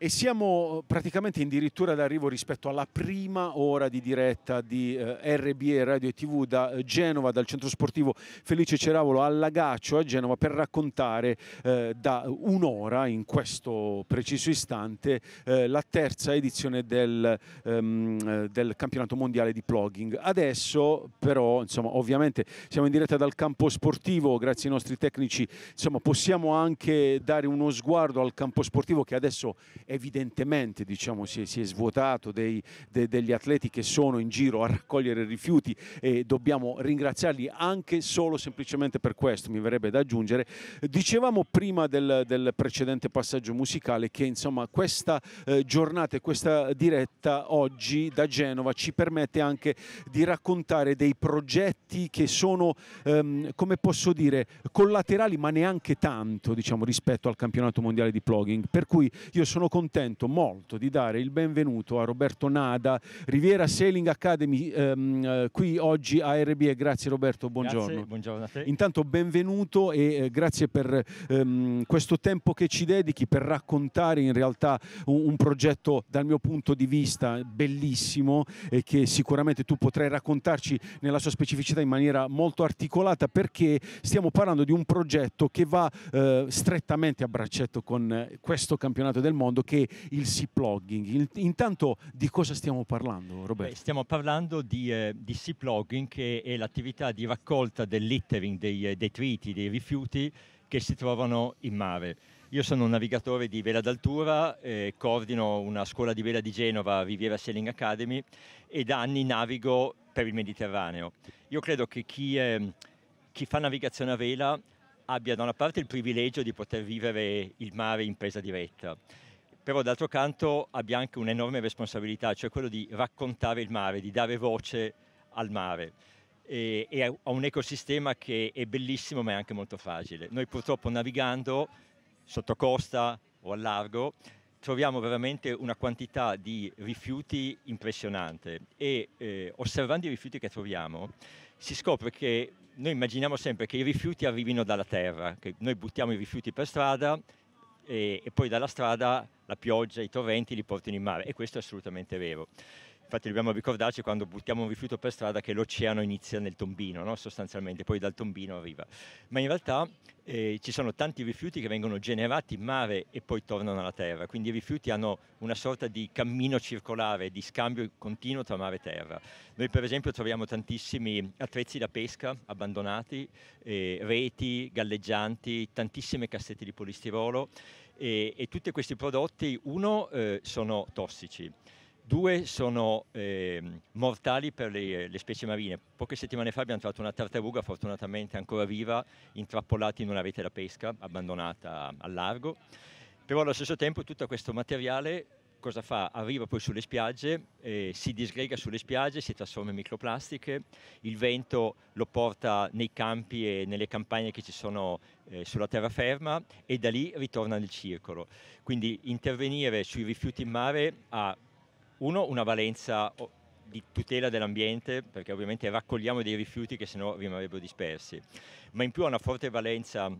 e siamo eh, praticamente addirittura d'arrivo rispetto alla prima ora di diretta di eh, RBE Radio e TV da eh, Genova, dal centro sportivo Felice Ceravolo all'Agaccio a Genova per raccontare eh, da un'ora in questo preciso istante eh, la terza edizione del, ehm, eh, del, campionato mondiale di plugging. Adesso però insomma ovviamente siamo in diretta dal campo sportivo grazie ai nostri tecnici insomma possiamo anche dare uno sguardo al campo sportivo che adesso evidentemente diciamo, si, è, si, è, svuotato dei, de, degli atleti che sono in giro a raccogliere rifiuti e dobbiamo ringraziarli anche solo semplicemente per questo, mi verrebbe da aggiungere. Dicevamo prima del, del precedente passaggio musicale che insomma, questa eh, giornata e questa diretta oggi da Genova ci permette anche di raccontare dei progetti che sono, ehm, come posso dire, collaterali ma neanche tanto diciamo, rispetto al campionato mondiale di plugging. Per cui io sono contento contento molto di dare il benvenuto a Roberto Nada, Riviera Sailing Academy, ehm, eh, qui oggi a RBE. Grazie Roberto, buongiorno. Grazie, buongiorno a te. Intanto benvenuto e eh, grazie per ehm, questo tempo che ci dedichi per raccontare in realtà un, un progetto dal mio punto di vista bellissimo e che sicuramente tu potrai raccontarci nella sua specificità in maniera molto articolata perché stiamo parlando di un progetto che va eh, strettamente a braccetto con questo campionato del mondo anche il SIP logging. Intanto di cosa stiamo parlando, Roberto? Beh, stiamo parlando di, eh, di SIP logging che è l'attività di raccolta del littering dei eh, detriti, dei rifiuti che si trovano in mare. Io sono un navigatore di vela d'altura, eh, coordino una scuola di vela di Genova, Riviera Sailing Academy, e da anni navigo per il Mediterraneo. Io credo che chi, eh, chi, fa navigazione a vela abbia da una parte il privilegio di poter vivere il mare in presa diretta però d'altro canto abbiamo anche un'enorme responsabilità, cioè quello di raccontare il mare, di dare voce al mare e, e a un ecosistema che è bellissimo ma è anche molto fragile. Noi purtroppo navigando sotto costa o al largo troviamo veramente una quantità di rifiuti impressionante e eh, osservando i rifiuti che troviamo si scopre che noi immaginiamo sempre che i rifiuti arrivino dalla terra, che noi buttiamo i rifiuti per strada e, e poi dalla strada la pioggia, i torrenti li portino in mare e questo è assolutamente vero. Infatti dobbiamo ricordarci quando buttiamo un rifiuto per strada che l'oceano inizia nel tombino, no? sostanzialmente, poi dal tombino arriva. Ma in realtà eh, ci sono tanti rifiuti che vengono generati in mare e poi tornano alla terra, quindi i rifiuti hanno una sorta di cammino circolare, di scambio continuo tra mare e terra. Noi per esempio troviamo tantissimi attrezzi da pesca abbandonati, eh, reti galleggianti, tantissime cassette di polistirolo e, e tutti questi prodotti, uno, eh, sono tossici, due, sono eh, mortali per le, le, specie marine. Poche settimane fa abbiamo trovato una tartaruga, fortunatamente ancora viva, intrappolata in una rete da pesca, abbandonata al largo, però allo stesso tempo tutto questo materiale cosa fa? Arriva poi sulle spiagge, eh, si disgrega sulle spiagge, si trasforma in microplastiche, il vento lo porta nei campi e nelle campagne che ci sono eh, sulla terraferma e da lì ritorna nel circolo. Quindi intervenire sui rifiuti in mare ha uno una valenza di tutela dell'ambiente, perché ovviamente raccogliamo dei rifiuti che sennò rimarrebbero dispersi, ma in più ha una forte valenza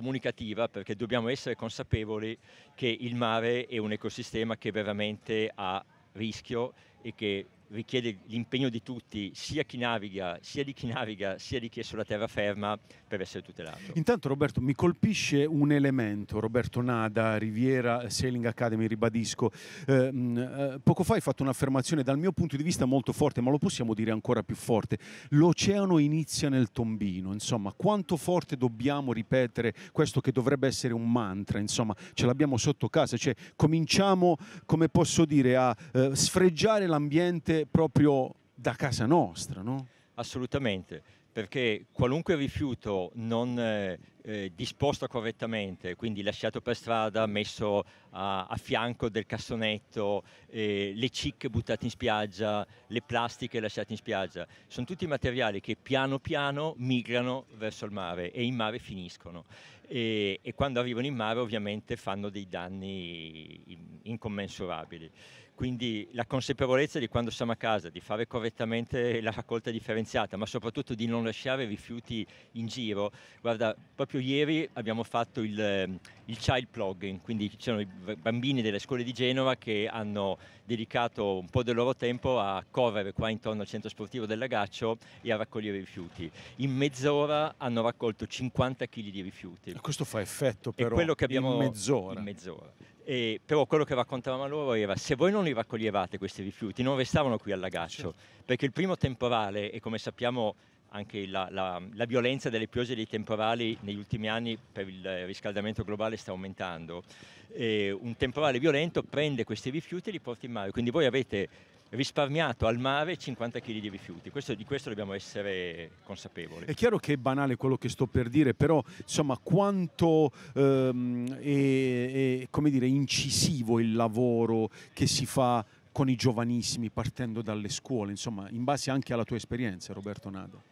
comunicativa perché dobbiamo essere consapevoli che il mare è un ecosistema che veramente ha rischio e che richiede l'impegno di tutti, sia chi naviga, sia di chi naviga, sia di chi è sulla terraferma, per essere tutelato. Intanto Roberto, mi colpisce un elemento, Roberto Nada, Riviera Sailing Academy, ribadisco, eh, mm, eh, poco fa hai fatto un'affermazione dal mio punto di vista molto forte, ma lo possiamo dire ancora più forte, l'oceano inizia nel tombino, insomma, quanto forte dobbiamo ripetere questo che dovrebbe essere un mantra, insomma, ce l'abbiamo sotto casa, cioè cominciamo, come posso dire, a eh, sfreggiare l'ambiente parte proprio da casa nostra, no? Assolutamente, perché qualunque rifiuto non eh, eh, disposto correttamente, quindi lasciato per strada, messo a, a fianco del cassonetto, eh, le cicche buttate in spiaggia, le plastiche lasciate in spiaggia, sono tutti materiali che piano piano migrano verso il mare e in mare finiscono. E, e quando arrivano in mare ovviamente fanno dei danni incommensurabili. Quindi la consapevolezza di quando siamo a casa, di fare correttamente la raccolta differenziata, ma soprattutto di non lasciare rifiuti in giro. Guarda, proprio ieri abbiamo fatto il, ehm, il child plugging, quindi c'erano i bambini delle scuole di Genova che hanno dedicato un po' del loro tempo a correre qua intorno al centro sportivo del Lagaccio e a raccogliere i rifiuti. In mezz'ora hanno raccolto 50 kg di rifiuti. E questo fa effetto però, È quello che abbiamo, in mezz'ora. In mezz'ora. E, però quello che raccontavamo loro era se voi non li raccoglievate questi rifiuti non restavano qui all'agaccio certo. perché il primo temporale e come sappiamo anche la, la, la violenza delle piogge dei temporali negli ultimi anni per il riscaldamento globale sta aumentando e un temporale violento prende questi rifiuti e li porta in mare quindi voi avete risparmiato al mare 50 kg di rifiuti. Questo, di questo dobbiamo essere consapevoli. È chiaro che è banale quello che sto per dire, però insomma quanto ehm, è, è dire, incisivo il lavoro che si fa con i giovanissimi partendo dalle scuole, insomma in base anche alla tua esperienza Roberto Nado.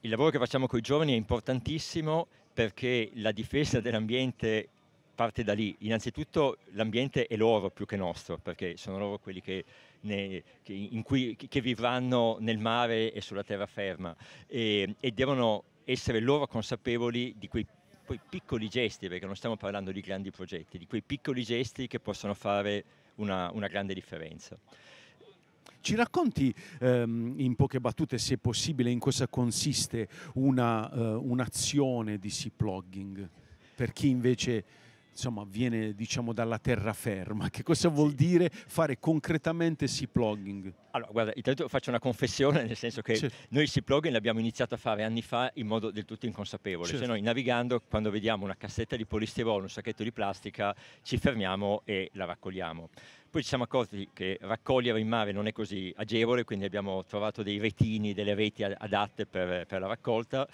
Il lavoro che facciamo con i giovani è importantissimo perché la difesa dell'ambiente parte da lì. Innanzitutto l'ambiente è loro più che nostro, perché sono loro quelli che, ne, che, cui, che vivranno nel mare e sulla terraferma e, e devono essere loro consapevoli di quei poi piccoli gesti, perché non stiamo parlando di grandi progetti, di quei piccoli gesti che possono fare una, una grande differenza. Ci racconti ehm, in poche battute, se possibile, in cosa consiste eh, un'azione uh, un di sea per chi invece insomma, viene diciamo, dalla terraferma. Che cosa vuol dire fare concretamente sea-plugging? Allora, guarda, intanto faccio una confessione, nel senso che certo. noi si plugin l'abbiamo iniziato a fare anni fa in modo del tutto inconsapevole. Certo. Cioè noi navigando, quando vediamo una cassetta di polistirolo, un sacchetto di plastica, ci fermiamo e la raccogliamo. Poi ci siamo accorti che raccogliere in mare non è così agevole, quindi abbiamo trovato dei retini, delle reti adatte per, per la raccolta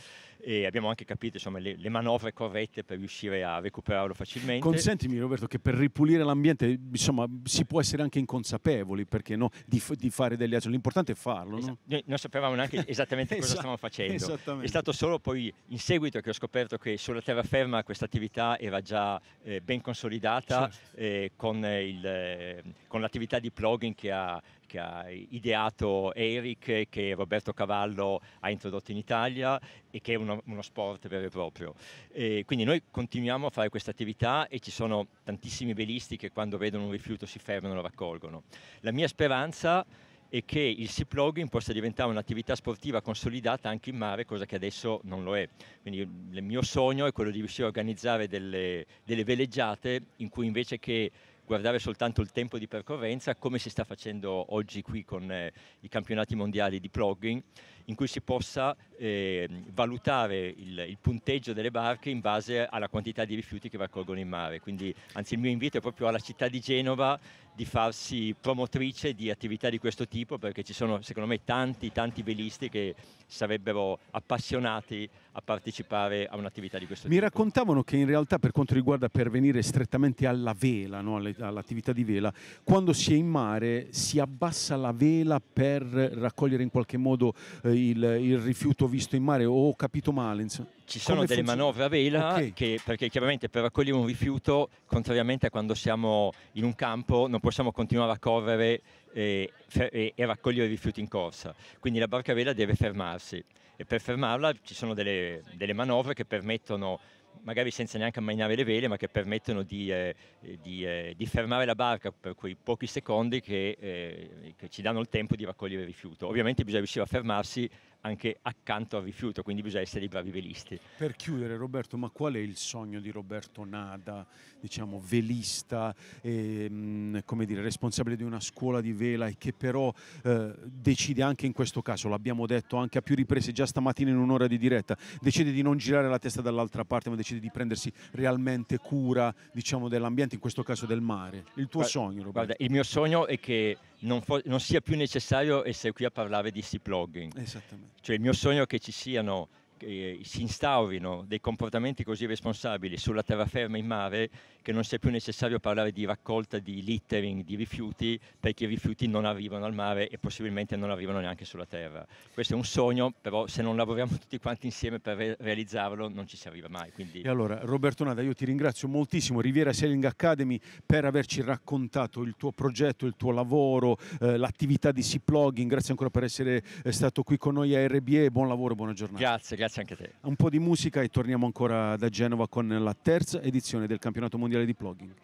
e abbiamo anche capito insomma, le, le, manovre corrette per riuscire a recuperarlo facilmente. Consentimi Roberto che per ripulire l'ambiente insomma, si può essere anche inconsapevoli perché no, di, di fare creare degli agile, l'importante è farlo. Esa- no? Noi non sapevamo neanche esattamente cosa stavamo facendo. È stato solo poi in seguito che ho scoperto che sulla terraferma questa attività era già eh, ben consolidata certo. eh, con, il, eh, con l'attività di plugin che ha che ha ideato Eric, che Roberto Cavallo ha introdotto in Italia e che è uno, uno sport vero e proprio. E quindi noi continuiamo a fare questa attività e ci sono tantissimi velisti che quando vedono un rifiuto si fermano e lo raccolgono. La mia speranza e che il SIP logging possa diventare un'attività sportiva consolidata anche in mare, cosa che adesso non lo è. Quindi il mio sogno è quello di riuscire a organizzare delle, delle veleggiate in cui invece che guardare soltanto il tempo di percorrenza, come si sta facendo oggi qui con eh, i campionati mondiali di plugging, in cui si possa eh, valutare il, il, punteggio delle barche in base alla quantità di rifiuti che raccolgono in mare. Quindi, anzi, il mio invito è proprio alla città di Genova di farsi promotrice di attività di questo tipo perché ci sono secondo me tanti tanti velisti che sarebbero appassionati a partecipare a un'attività di questo Mi tipo. Mi raccontavano che in realtà per quanto riguarda per venire strettamente alla vela, no? all'attività di vela, quando si è in mare si abbassa la vela per raccogliere in qualche modo eh, il, il, rifiuto visto in mare o ho capito male? Insomma ci sono Come delle funziona? manovre a vela okay. che, perché chiaramente per raccogliere un rifiuto, contrariamente a quando siamo in un campo, non possiamo continuare a correre eh, e, e, e raccogliere i rifiuti in corsa. Quindi la barca a vela deve fermarsi e per fermarla ci sono delle, delle manovre che permettono magari senza neanche ammainare le vele, ma che permettono di, eh, di, eh, di, fermare la barca per quei pochi secondi che, eh, che ci danno il tempo di raccogliere il rifiuto. Ovviamente bisogna riuscire a fermarsi anche accanto al rifiuto, quindi bisogna essere dei bravi velisti. Per chiudere Roberto, ma qual è il sogno di Roberto Nada, diciamo velista, e, ehm, come dire, responsabile di una scuola di vela e che però eh, decide anche in questo caso, l'abbiamo detto anche a più riprese già stamattina in un'ora di diretta, decide di non girare la testa dall'altra parte ma decide di prendersi realmente cura diciamo, dell'ambiente, in questo caso del mare. Il tuo guarda, sogno Roberto? Guarda, il mio sogno è che non, non sia più necessario essere qui a parlare di steep logging. Esattamente. Cioè il mio sogno è che ci siano eh, si instaurino dei comportamenti così responsabili sulla terraferma in mare che non sia più necessario parlare di raccolta di littering di rifiuti perché i rifiuti non arrivano al mare e possibilmente non arrivano neanche sulla terra. Questo è un sogno, però se non lavoriamo tutti quanti insieme per re realizzarlo non ci si arriva mai. Quindi... E allora Roberto Nada, io ti ringrazio moltissimo Riviera Sailing Academy per averci raccontato il tuo progetto, il tuo lavoro, eh, l'attività di Sea grazie ancora per essere eh, stato qui con noi a RBE, buon lavoro, buona giornata. Grazie, grazie. Grazie anche a te. Un po' di musica e torniamo ancora da Genova con la terza edizione del campionato mondiale di plugging.